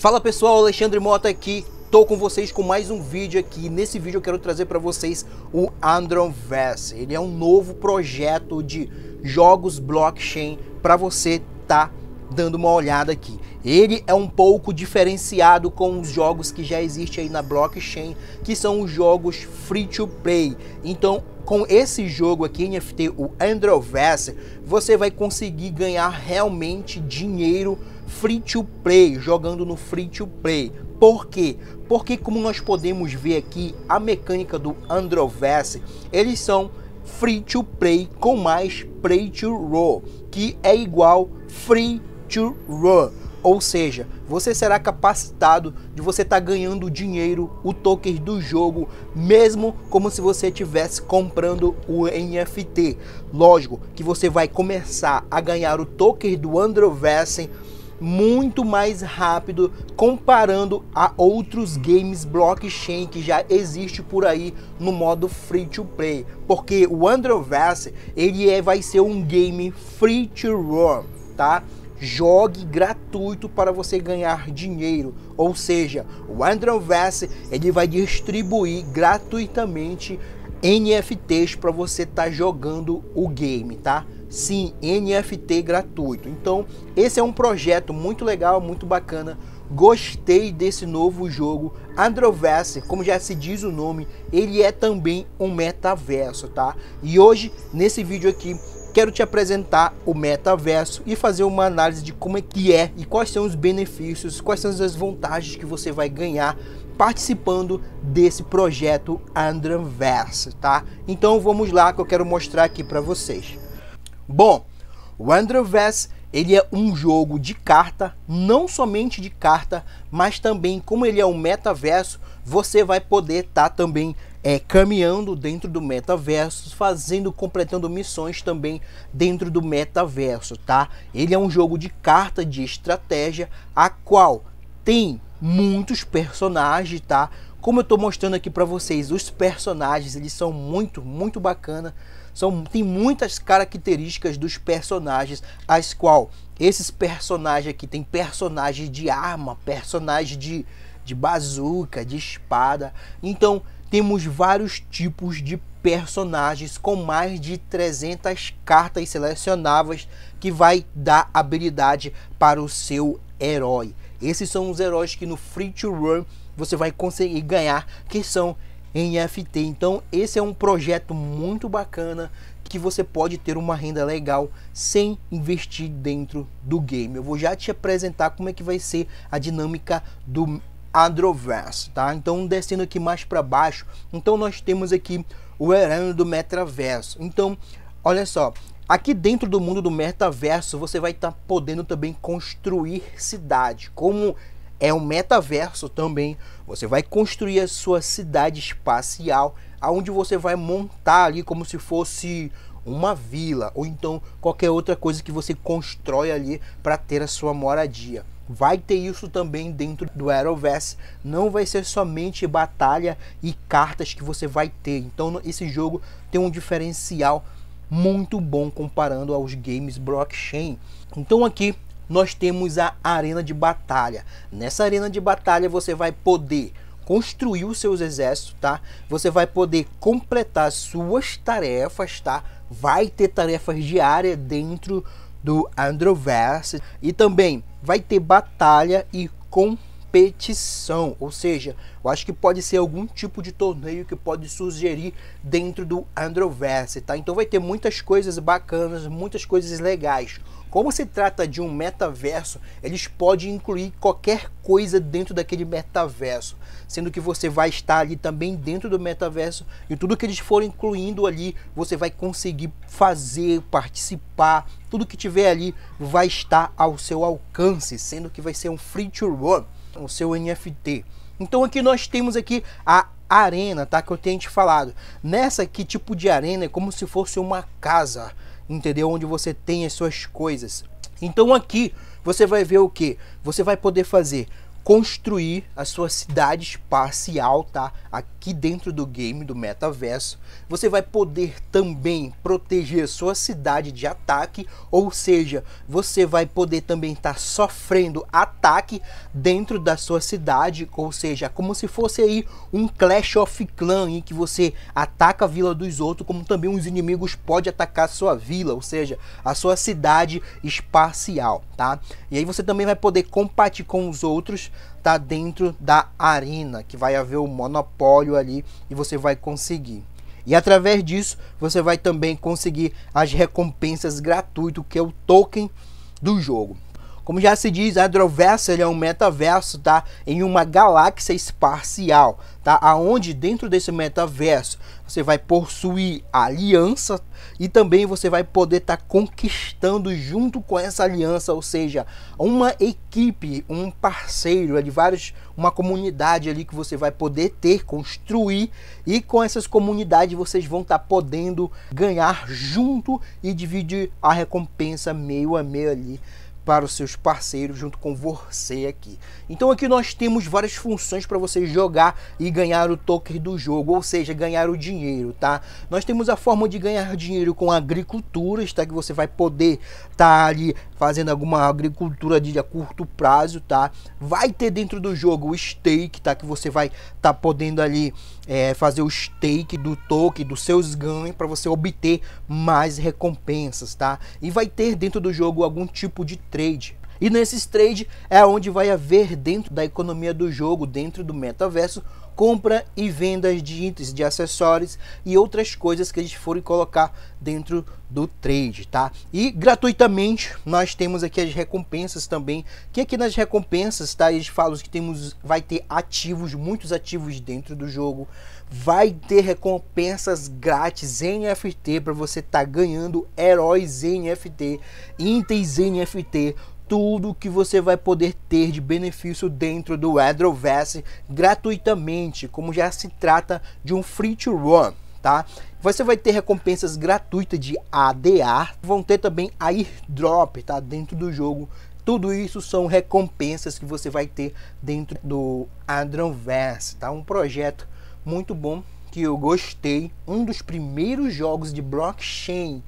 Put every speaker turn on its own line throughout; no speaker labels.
Fala pessoal, Alexandre Mota aqui. Tô com vocês com mais um vídeo aqui. Nesse vídeo eu quero trazer para vocês o Andronverse. Ele é um novo projeto de jogos blockchain para você tá dando uma olhada aqui. Ele é um pouco diferenciado com os jogos que já existem aí na blockchain, que são os jogos free to play. Então, com esse jogo aqui, NFT, o Androverse, você vai conseguir ganhar realmente dinheiro free to play, jogando no free to play. Por quê? Porque como nós podemos ver aqui, a mecânica do Androverse, eles são free to play com mais play to roll, que é igual free to run. Ou seja, você será capacitado de você estar tá ganhando dinheiro, o token do jogo, mesmo como se você estivesse comprando o NFT. Lógico que você vai começar a ganhar o token do Androversen muito mais rápido comparando a outros games blockchain que já existe por aí no modo free to play, porque o Androverse ele é, vai ser um game free to roam, tá? Jogue gratuito para você ganhar dinheiro, ou seja, o Androverse ele vai distribuir gratuitamente NFTs para você estar tá jogando o game, tá? Sim, NFT gratuito. Então, esse é um projeto muito legal, muito bacana. Gostei desse novo jogo. Androverse, como já se diz o nome, ele é também um metaverso, tá? E hoje, nesse vídeo aqui, quero te apresentar o metaverso e fazer uma análise de como é que é e quais são os benefícios, quais são as vantagens que você vai ganhar participando desse projeto Androverse, tá? Então vamos lá que eu quero mostrar aqui para vocês. Bom, o Andrew ele é um jogo de carta, não somente de carta, mas também como ele é um metaverso, você vai poder estar tá também é, caminhando dentro do metaverso, fazendo, completando missões também dentro do metaverso, tá? Ele é um jogo de carta de estratégia, a qual tem muitos personagens, tá? Como eu estou mostrando aqui para vocês, os personagens eles são muito, muito bacana. São, tem muitas características dos personagens, as qual esses personagens aqui tem personagem de arma, personagem de, de bazuca, de espada. Então, temos vários tipos de personagens com mais de 300 cartas selecionáveis que vai dar habilidade para o seu herói. Esses são os heróis que no Free to Run você vai conseguir ganhar, que são em NFT. Então, esse é um projeto muito bacana que você pode ter uma renda legal sem investir dentro do game. Eu vou já te apresentar como é que vai ser a dinâmica do Adroverse, tá? Então, descendo aqui mais para baixo, então nós temos aqui o herano do metaverso. Então, olha só, Aqui dentro do mundo do metaverso, você vai estar tá podendo também construir cidade. Como é um metaverso também. Você vai construir a sua cidade espacial, aonde você vai montar ali como se fosse uma vila ou então qualquer outra coisa que você constrói ali para ter a sua moradia. Vai ter isso também dentro do Arrowverse. Não vai ser somente batalha e cartas que você vai ter. Então esse jogo tem um diferencial muito bom comparando aos games blockchain. Então aqui nós temos a arena de batalha. Nessa arena de batalha você vai poder construir os seus exércitos, tá? Você vai poder completar suas tarefas, tá? Vai ter tarefas diárias dentro do Androverse e também vai ter batalha e competição, ou seja, eu acho que pode ser algum tipo de torneio que pode sugerir dentro do Androverse, tá? Então vai ter muitas coisas bacanas, muitas coisas legais. Como se trata de um metaverso, eles podem incluir qualquer coisa dentro daquele metaverso, sendo que você vai estar ali também dentro do metaverso e tudo que eles forem incluindo ali, você vai conseguir fazer, participar, tudo que tiver ali vai estar ao seu alcance, sendo que vai ser um free to run, o seu NFT. Então aqui nós temos aqui a arena, tá? Que eu tenho te falado. Nessa que tipo de arena é como se fosse uma casa, entendeu? Onde você tem as suas coisas. Então aqui você vai ver o que? Você vai poder fazer construir a sua cidade espacial, tá? Aqui dentro do game do metaverso, você vai poder também proteger sua cidade de ataque, ou seja, você vai poder também estar tá sofrendo ataque dentro da sua cidade, ou seja, como se fosse aí um Clash of Clans em que você ataca a vila dos outros, como também os inimigos podem atacar a sua vila, ou seja, a sua cidade espacial, tá? E aí você também vai poder compartilhar com os outros tá está dentro da arena, que vai haver o um monopólio ali e você vai conseguir. E através disso, você vai também conseguir as recompensas gratuitas, que é o token do jogo. Como já se diz, a Adroversa é um metaverso, tá? Em uma galáxia espacial, tá? Aonde dentro desse metaverso você vai possuir aliança e também você vai poder estar tá conquistando junto com essa aliança, ou seja, uma equipe, um parceiro, ali vários, uma comunidade ali que você vai poder ter, construir e com essas comunidades vocês vão estar tá podendo ganhar junto e dividir a recompensa meio a meio ali para os seus parceiros junto com você aqui. Então aqui nós temos várias funções para você jogar e ganhar o token do jogo, ou seja, ganhar o dinheiro, tá? Nós temos a forma de ganhar dinheiro com agricultura, está Que você vai poder estar tá ali fazendo alguma agricultura de a curto prazo, tá? Vai ter dentro do jogo o stake, tá? Que você vai estar tá podendo ali é, fazer o stake do token, dos seus ganhos para você obter mais recompensas, tá? E vai ter dentro do jogo algum tipo de trade. E nesses trade é onde vai haver dentro da economia do jogo, dentro do metaverso, compra e vendas de itens, de acessórios e outras coisas que eles forem colocar dentro do trade, tá? E gratuitamente nós temos aqui as recompensas também, que aqui nas recompensas, tá? Eles falam que temos, vai ter ativos, muitos ativos dentro do jogo, vai ter recompensas grátis NFT para você tá ganhando heróis NFT, itens NFT, tudo que você vai poder ter de benefício dentro do AdOverse gratuitamente, como já se trata de um free to run, tá? Você vai ter recompensas gratuitas de ADA, vão ter também airdrop, tá? Dentro do jogo tudo isso são recompensas que você vai ter dentro do Adranverse, tá? Um projeto muito bom que eu gostei, um dos primeiros jogos de blockchain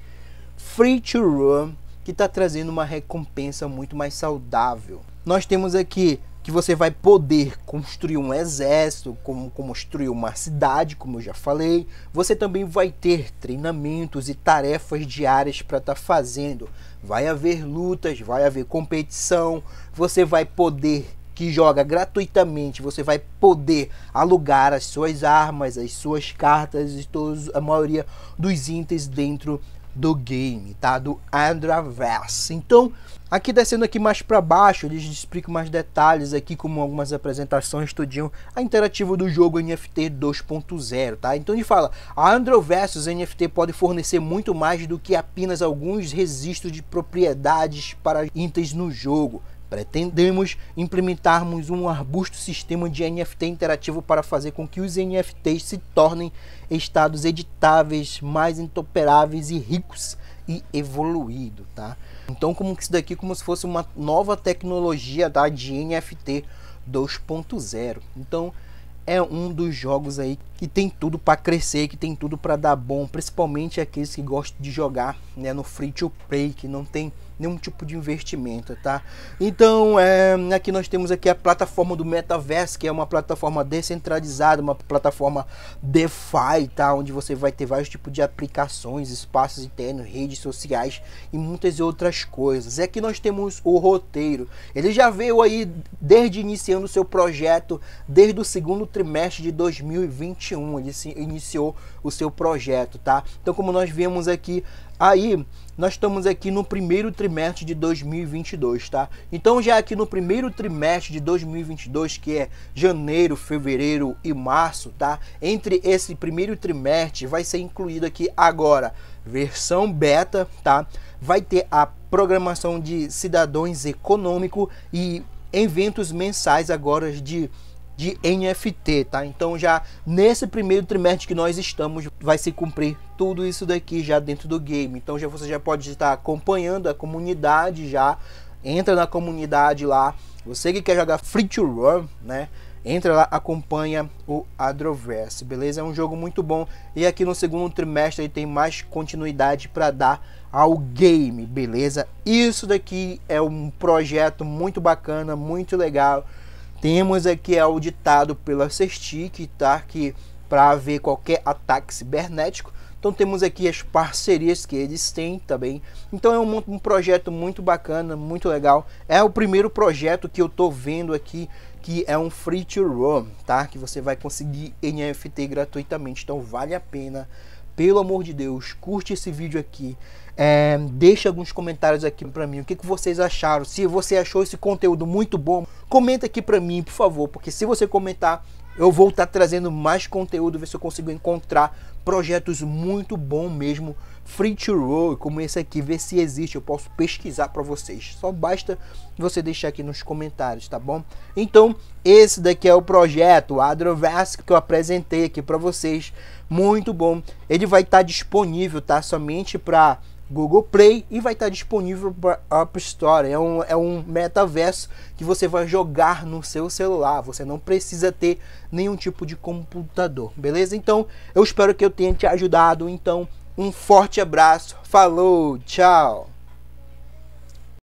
free to run que está trazendo uma recompensa muito mais saudável. Nós temos aqui que você vai poder construir um exército, como construir uma cidade, como eu já falei. Você também vai ter treinamentos e tarefas diárias para estar tá fazendo. Vai haver lutas, vai haver competição. Você vai poder que joga gratuitamente, você vai poder alugar as suas armas, as suas cartas e todos a maioria dos itens dentro do game, tá? Do Andraverse. Então, aqui descendo aqui mais para baixo, eles explicam mais detalhes aqui, como algumas apresentações, estudiam a interativa do jogo NFT 2.0, tá? Então ele fala, a Andraverse os NFT podem fornecer muito mais do que apenas alguns registros de propriedades para itens no jogo. Pretendemos implementarmos um arbusto sistema de NFT interativo para fazer com que os NFTs se tornem estados editáveis, mais interoperáveis e ricos e evoluído, tá? Então, como que isso daqui como se fosse uma nova tecnologia da de NFT 2.0. Então, é um dos jogos aí que tem tudo para crescer, que tem tudo para dar bom, principalmente aqueles que gostam de jogar né, no free to play, que não tem nenhum tipo de investimento, tá? Então, é, aqui nós temos aqui a plataforma do Metaverse, que é uma plataforma descentralizada, uma plataforma DeFi, tá? Onde você vai ter vários tipos de aplicações, espaços internos, redes sociais e muitas outras coisas. E aqui nós temos o roteiro. Ele já veio aí desde iniciando o seu projeto, desde o segundo trimestre de 2021. Ele se iniciou o seu projeto, tá? Então, como nós vemos aqui, aí nós estamos aqui no primeiro trimestre de 2022, tá? Então, já aqui no primeiro trimestre de 2022, que é janeiro, fevereiro e março, tá? Entre esse primeiro trimestre vai ser incluído aqui agora versão beta, tá? Vai ter a programação de cidadãos econômico e eventos mensais agora de de NFT, tá? Então já nesse primeiro trimestre que nós estamos, vai se cumprir tudo isso daqui já dentro do game. Então já você já pode estar acompanhando a comunidade já, entra na comunidade lá. Você que quer jogar Free to Run, né? Entra lá, acompanha o Adroverse, beleza? É um jogo muito bom e aqui no segundo trimestre tem mais continuidade para dar ao game, beleza? Isso daqui é um projeto muito bacana, muito legal temos aqui é é auditado pela CESTIC, tá? Que para ver qualquer ataque cibernético. Então temos aqui as parcerias que eles têm também. Então é um, um projeto muito bacana, muito legal. É o primeiro projeto que eu tô vendo aqui que é um free to run tá? Que você vai conseguir NFT gratuitamente. Então vale a pena. Pelo amor de Deus, curte esse vídeo aqui. É, deixe alguns comentários aqui para mim, o que, que vocês acharam. Se você achou esse conteúdo muito bom, comenta aqui para mim, por favor, porque se você comentar, eu vou estar tá trazendo mais conteúdo, ver se eu consigo encontrar projetos muito bom mesmo, free to roll, como esse aqui, ver se existe, eu posso pesquisar para vocês. Só basta você deixar aqui nos comentários, tá bom? Então, esse daqui é o projeto Adrovask que eu apresentei aqui para vocês, muito bom. Ele vai estar tá disponível, tá? Somente para Google Play e vai estar disponível para App Store. É um, é um metaverso que você vai jogar no seu celular. Você não precisa ter nenhum tipo de computador, beleza? Então, eu espero que eu tenha te ajudado. Então, um forte abraço. Falou, tchau!